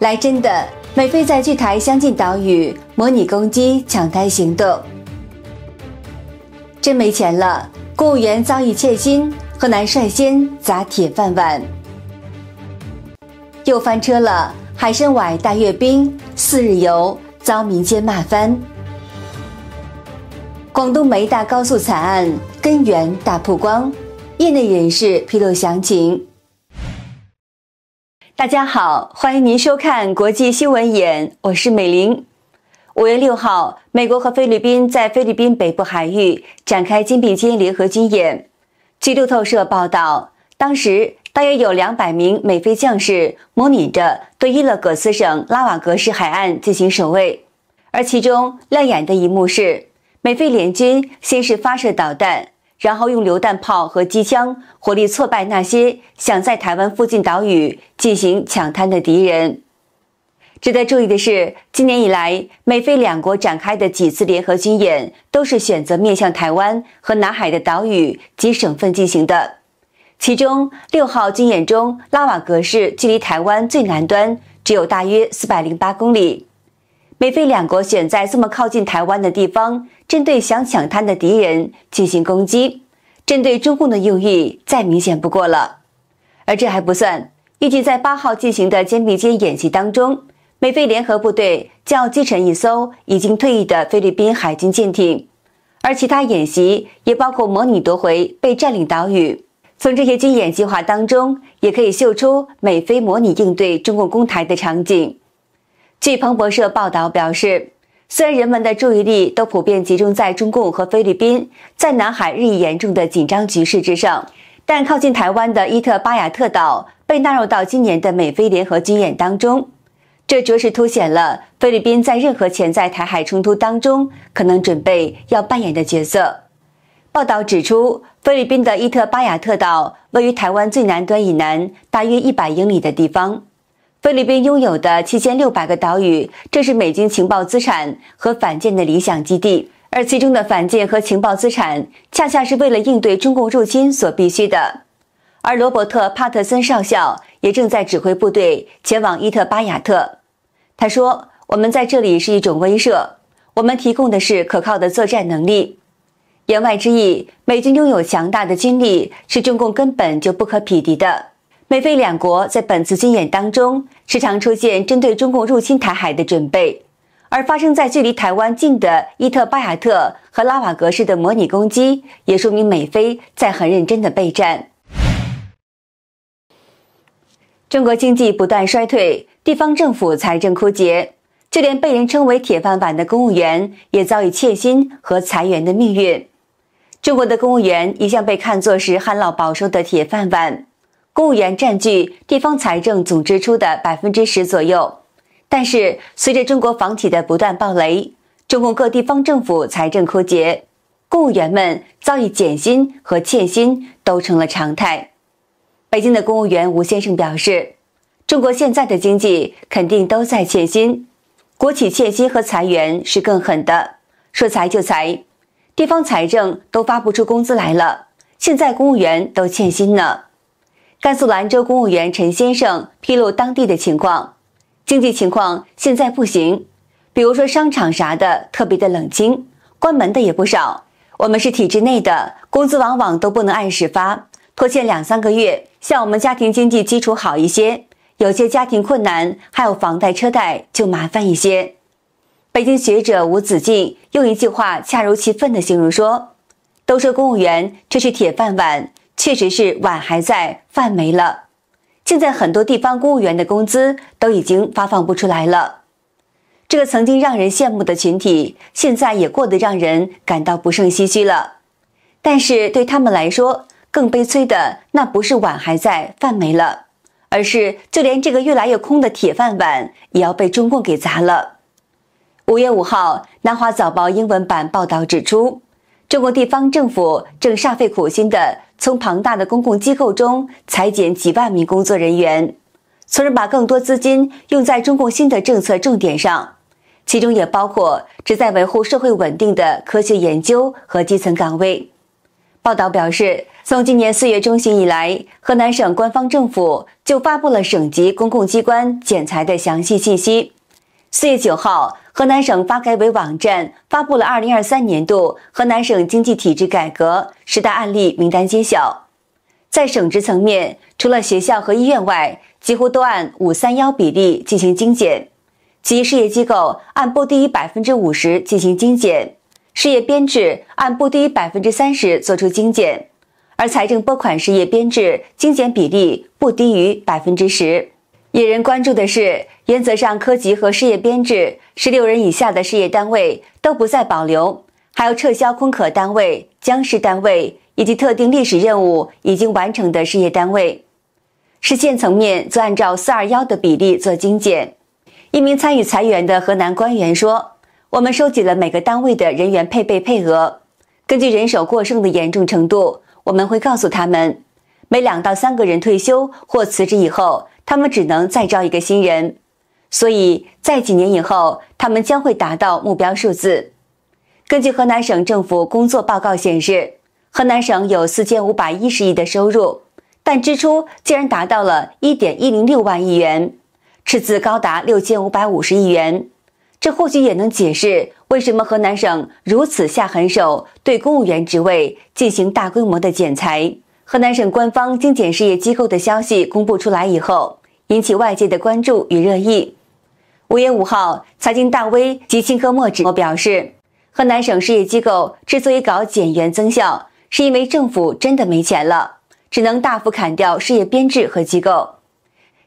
来真的，美菲在距台相近岛屿模拟攻击抢滩行动。真没钱了，公务员遭遇欠薪，河南率先砸铁饭碗。又翻车了，海参崴大阅兵四日游遭民间骂翻。广东梅大高速惨案根源大曝光，业内人士披露详情。大家好，欢迎您收看《国际新闻眼》，我是美玲。五月六号，美国和菲律宾在菲律宾北部海域展开肩并肩联合军演。据路透社报道，当时大约有两百名美菲将士模拟着对伊勒戈斯省拉瓦格市海岸进行守卫，而其中亮眼的一幕是，美菲联军先是发射导弹。然后用榴弹炮和机枪火力挫败那些想在台湾附近岛屿进行抢滩的敌人。值得注意的是，今年以来，美菲两国展开的几次联合军演，都是选择面向台湾和南海的岛屿及省份进行的。其中六号军演中，拉瓦格市距离台湾最南端只有大约四百零八公里。美菲两国选在这么靠近台湾的地方，针对想抢滩的敌人进行攻击，针对中共的用意再明显不过了。而这还不算，预计在八号进行的肩并肩演习当中，美菲联合部队将击沉一艘已经退役的菲律宾海军舰艇，而其他演习也包括模拟夺回被占领岛屿。从这些军演计划当中，也可以嗅出美菲模拟应对中共攻台的场景。据彭博社报道表示，虽然人们的注意力都普遍集中在中共和菲律宾在南海日益严重的紧张局势之上，但靠近台湾的伊特巴雅特岛被纳入到今年的美菲联合军演当中，这着实凸显了菲律宾在任何潜在台海冲突当中可能准备要扮演的角色。报道指出，菲律宾的伊特巴雅特岛位于台湾最南端以南大约一百英里的地方。菲律宾拥有的七千六百个岛屿，正是美军情报资产和反舰的理想基地，而其中的反舰和情报资产，恰恰是为了应对中共入侵所必须的。而罗伯特·帕特森少校也正在指挥部队前往伊特巴雅特。他说：“我们在这里是一种威慑，我们提供的是可靠的作战能力。”言外之意，美军拥有强大的军力，是中共根本就不可匹敌的。美菲两国在本次军演当中时常出现针对中共入侵台海的准备，而发生在距离台湾近的伊特巴雅特和拉瓦格市的模拟攻击，也说明美菲在很认真的备战。中国经济不断衰退，地方政府财政枯竭，就连被人称为铁饭碗的公务员，也遭遇欠薪和裁员的命运。中国的公务员一向被看作是旱涝保收的铁饭碗。公务员占据地方财政总支出的百分之十左右，但是随着中国房企的不断暴雷，中共各地方政府财政枯竭，公务员们遭遇减薪和欠薪都成了常态。北京的公务员吴先生表示：“中国现在的经济肯定都在欠薪，国企欠薪和裁员是更狠的，说裁就裁，地方财政都发不出工资来了，现在公务员都欠薪呢。甘肃兰州公务员陈先生披露当地的情况：经济情况现在不行，比如说商场啥的特别的冷清，关门的也不少。我们是体制内的，工资往往都不能按时发，拖欠两三个月。像我们家庭经济基础好一些，有些家庭困难，还有房贷车贷就麻烦一些。北京学者吴子敬用一句话恰如其分的形容说：“都说公务员这是铁饭碗。”确实是碗还在饭没了，现在很多地方公务员的工资都已经发放不出来了，这个曾经让人羡慕的群体，现在也过得让人感到不胜唏嘘了。但是对他们来说，更悲催的那不是碗还在饭没了，而是就连这个越来越空的铁饭碗也要被中共给砸了。五月五号，《南华早报》英文版报道指出，中国地方政府正煞费苦心的。从庞大的公共机构中裁减几万名工作人员，从而把更多资金用在中共新的政策重点上，其中也包括旨在维护社会稳定的科学研究和基层岗位。报道表示，从今年四月中旬以来，河南省官方政府就发布了省级公共机关剪裁的详细信息。四月九号。河南省发改委网站发布了二零二三年度河南省经济体制改革十大案例名单揭晓，在省直层面，除了学校和医院外，几乎都按五三幺比例进行精简，其事业机构按不低于百分之五十进行精简，事业编制按不低于百分之三十做出精简，而财政拨款事业编制精简比例不低于百分之十。引人关注的是，原则上科级和事业编制十六人以下的事业单位都不再保留，还要撤销空壳单位、僵尸单位以及特定历史任务已经完成的事业单位。市县层面则按照四二幺的比例做精简。一名参与裁员的河南官员说：“我们收集了每个单位的人员配备配额，根据人手过剩的严重程度，我们会告诉他们，每两到三个人退休或辞职以后。”他们只能再招一个新人，所以在几年以后，他们将会达到目标数字。根据河南省政府工作报告显示，河南省有四千五百一十亿的收入，但支出竟然达到了一点一零六万亿元，赤字高达六千五百五十亿元。这或许也能解释为什么河南省如此下狠手，对公务员职位进行大规模的减裁。河南省官方精简事业机构的消息公布出来以后，引起外界的关注与热议。五月五号，财经大 V 吉庆科莫指我表示，河南省事业机构之所以搞减员增效，是因为政府真的没钱了，只能大幅砍掉事业编制和机构。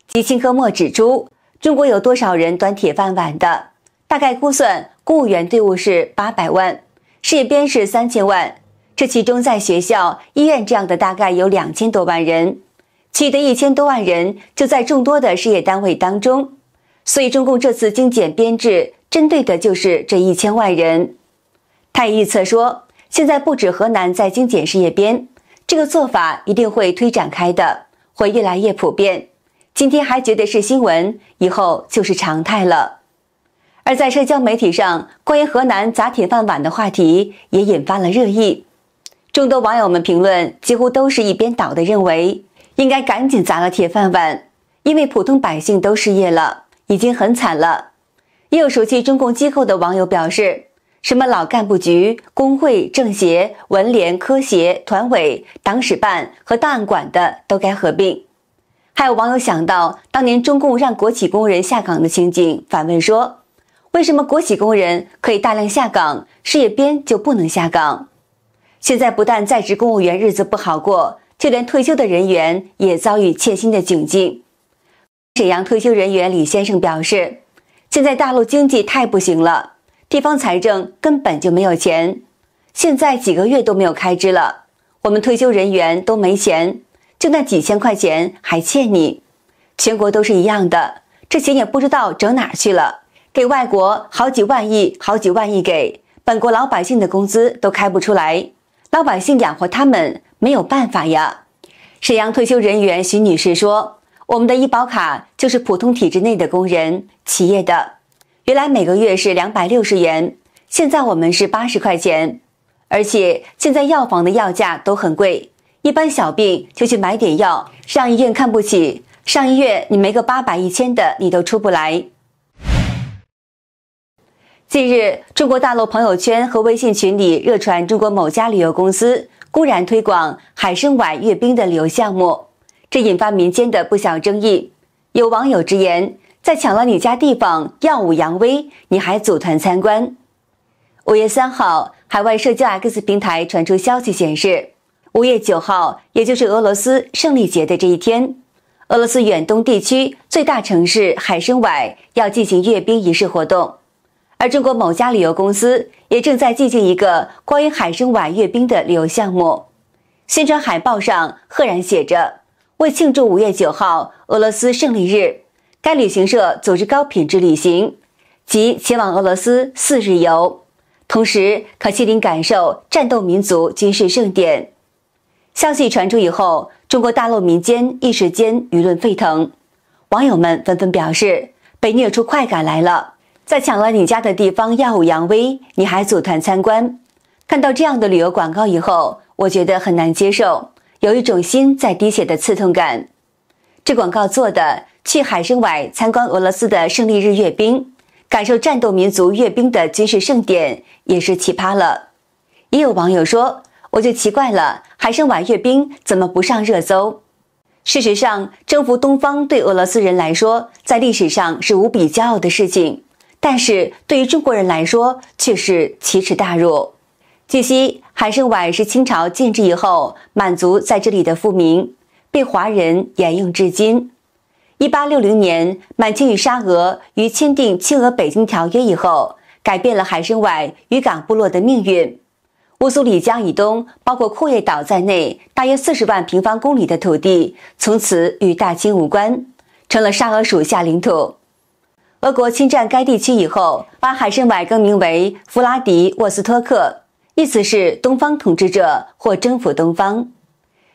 吉庆科莫指出，中国有多少人端铁饭碗的？大概估算，公务员队伍是八百万，事业编是三千万。这其中，在学校、医院这样的大概有两千多万人，其余的一千多万人就在众多的事业单位当中。所以，中共这次精简编制针对的就是这一千万人。他也预测说，现在不止河南在精简事业编，这个做法一定会推展开的，会越来越普遍。今天还觉得是新闻，以后就是常态了。而在社交媒体上，关于河南砸铁饭碗的话题也引发了热议。众多网友们评论几乎都是一边倒的，认为应该赶紧砸了铁饭碗，因为普通百姓都失业了，已经很惨了。也有熟悉中共机构的网友表示，什么老干部局、工会、政协、文联、科协、团委、党史办和档案馆的都该合并。还有网友想到当年中共让国企工人下岗的情景，反问说：为什么国企工人可以大量下岗，事业编就不能下岗？现在不但在职公务员日子不好过，就连退休的人员也遭遇欠薪的窘境。沈阳退休人员李先生表示：“现在大陆经济太不行了，地方财政根本就没有钱，现在几个月都没有开支了。我们退休人员都没钱，就那几千块钱还欠你。全国都是一样的，这钱也不知道整哪去了，给外国好几万亿，好几万亿给本国老百姓的工资都开不出来。”老百姓养活他们没有办法呀。沈阳退休人员徐女士说：“我们的医保卡就是普通体制内的工人、企业的，原来每个月是两百六十元，现在我们是八十块钱。而且现在药房的药价都很贵，一般小病就去买点药，上医院看不起，上医院你没个八百一千的，你都出不来。”近日，中国大陆朋友圈和微信群里热传中国某家旅游公司公然推广海参崴阅兵的旅游项目，这引发民间的不小争议。有网友直言：“在抢了你家地方耀武扬威，你还组团参观？”五月三号，海外社交 X 平台传出消息显示，五月九号，也就是俄罗斯胜利节的这一天，俄罗斯远东地区最大城市海参崴要进行阅兵仪式活动。而中国某家旅游公司也正在进行一个关于海参崴阅兵的旅游项目，宣传海报上赫然写着：“为庆祝五月九号俄罗斯胜利日，该旅行社组织高品质旅行，即前往俄罗斯四日游，同时可亲临感受战斗民族军事盛典。”消息传出以后，中国大陆民间一时间舆论沸腾，网友们纷纷表示被虐出快感来了。在抢了你家的地方耀武扬威，你还组团参观？看到这样的旅游广告以后，我觉得很难接受，有一种心在滴血的刺痛感。这广告做的去海参崴参观俄罗斯的胜利日阅兵，感受战斗民族阅兵的军事盛典，也是奇葩了。也有网友说，我就奇怪了，海参崴阅兵怎么不上热搜？事实上，征服东方对俄罗斯人来说，在历史上是无比骄傲的事情。但是对于中国人来说却是奇耻大辱。据悉，海参崴是清朝建制以后满族在这里的复名，被华人沿用至今。一八六零年，满清与沙俄于签订《清俄北京条约》以后，改变了海参崴渔港部落的命运。乌苏里江以东，包括库页岛在内，大约四十万平方公里的土地，从此与大清无关，成了沙俄属下领土。俄国侵占该地区以后，把海参崴更名为弗拉迪沃斯托克，意思是“东方统治者”或“征服东方”。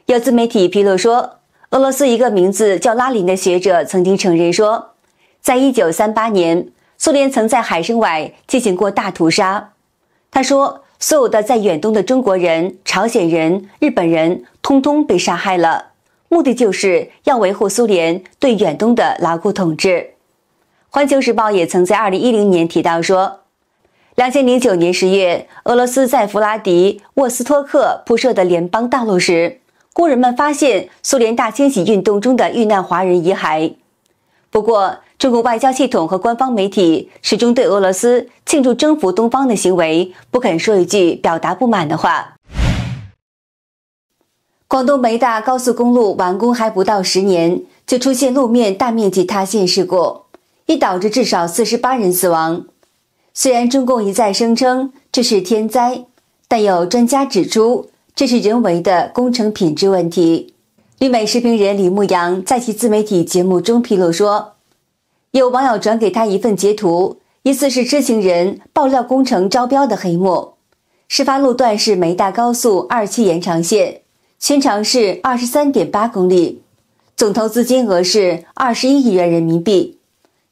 有自媒体披露说，俄罗斯一个名字叫拉林的学者曾经承认说，在一九三八年，苏联曾在海参崴进行过大屠杀。他说，所有的在远东的中国人、朝鲜人、日本人，通通被杀害了，目的就是要维护苏联对远东的牢固统治。《环球时报》也曾在二零一零年提到说，两千零九年十月，俄罗斯在弗拉迪沃斯托克铺设的联邦大陆时，工人们发现苏联大清洗运动中的遇难华人遗骸。不过，中国外交系统和官方媒体始终对俄罗斯庆祝征服东方的行为不肯说一句表达不满的话。广东梅大高速公路完工还不到十年，就出现路面大面积塌陷事故。已导致至少四十八人死亡。虽然中共一再声称这是天灾，但有专家指出这是人为的工程品质问题。旅美视频人李牧阳在其自媒体节目中披露说，有网友转给他一份截图，疑似是知情人爆料工程招标的黑幕。事发路段是梅大高速二期延长线，全长是二十三点八公里，总投资金额是二十一亿元人民币。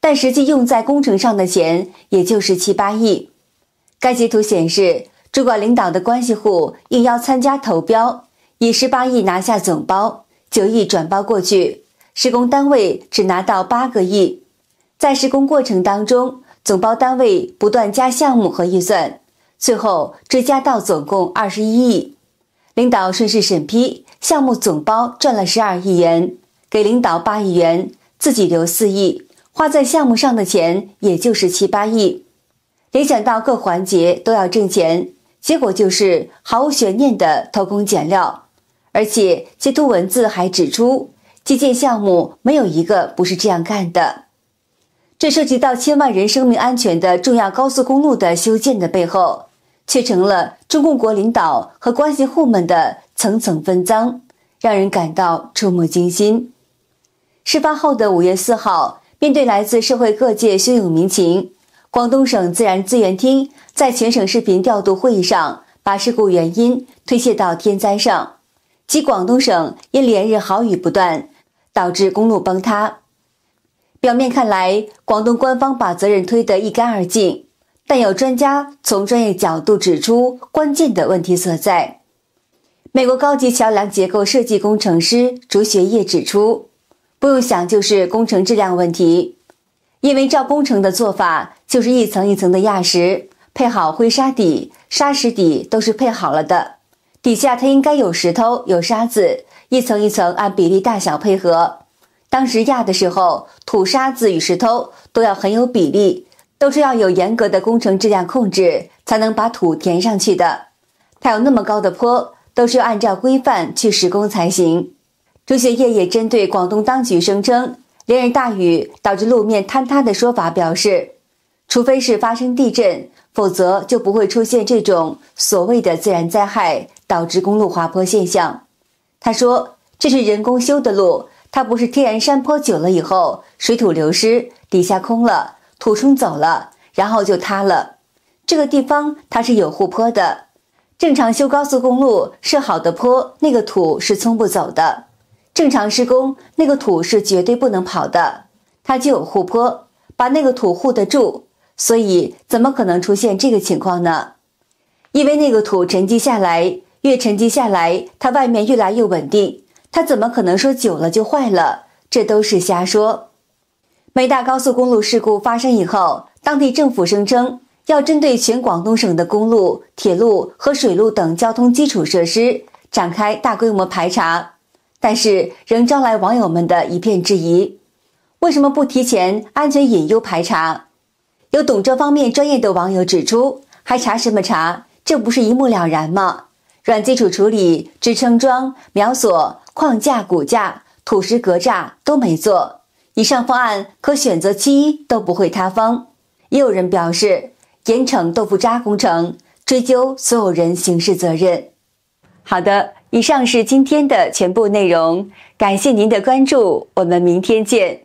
但实际用在工程上的钱也就是七八亿。该截图显示，主管领导的关系户应邀参加投标，以十八亿拿下总包，九亿转包过去，施工单位只拿到八个亿。在施工过程当中，总包单位不断加项目和预算，最后追加到总共二十一亿。领导顺势审批，项目总包赚了十二亿元，给领导八亿元，自己留四亿。花在项目上的钱也就是七八亿，联想到各环节都要挣钱，结果就是毫无悬念的偷工减料。而且截图文字还指出，基建项目没有一个不是这样干的。这涉及到千万人生命安全的重要高速公路的修建的背后，却成了中共国领导和关系户们的层层分赃，让人感到触目惊心。事发后的五月四号。面对来自社会各界汹涌民情，广东省自然资源厅在全省视频调度会议上把事故原因推卸到天灾上，即广东省因连日豪雨不断导致公路崩塌。表面看来，广东官方把责任推得一干二净，但有专家从专业角度指出关键的问题所在。美国高级桥梁结构设计工程师卓学业指出。不用想，就是工程质量问题。因为照工程的做法，就是一层一层的压实，配好灰沙底、砂石底都是配好了的。底下它应该有石头、有沙子，一层一层按比例大小配合。当时压的时候，土、沙子与石头都要很有比例，都是要有严格的工程质量控制，才能把土填上去的。它有那么高的坡，都是要按照规范去施工才行。朱学业也针对广东当局声称连日大雨导致路面坍塌的说法表示，除非是发生地震，否则就不会出现这种所谓的自然灾害导致公路滑坡现象。他说：“这是人工修的路，它不是天然山坡。久了以后，水土流失，底下空了，土冲走了，然后就塌了。这个地方它是有护坡的，正常修高速公路是好的坡，那个土是冲不走的。”正常施工，那个土是绝对不能跑的，它就有护坡，把那个土护得住，所以怎么可能出现这个情况呢？因为那个土沉积下来，越沉积下来，它外面越来越稳定，它怎么可能说久了就坏了？这都是瞎说。梅大高速公路事故发生以后，当地政府声称要针对全广东省的公路、铁路和水路等交通基础设施展开大规模排查。但是仍招来网友们的一片质疑：为什么不提前安全隐忧排查？有懂这方面专业的网友指出：“还查什么查？这不是一目了然吗？软基础处理、支撑桩、锚索、框架骨架、土石格栅都没做。以上方案可选择其一，都不会塌方。”也有人表示：“严惩豆腐渣工程，追究所有人刑事责任。”好的。以上是今天的全部内容，感谢您的关注，我们明天见。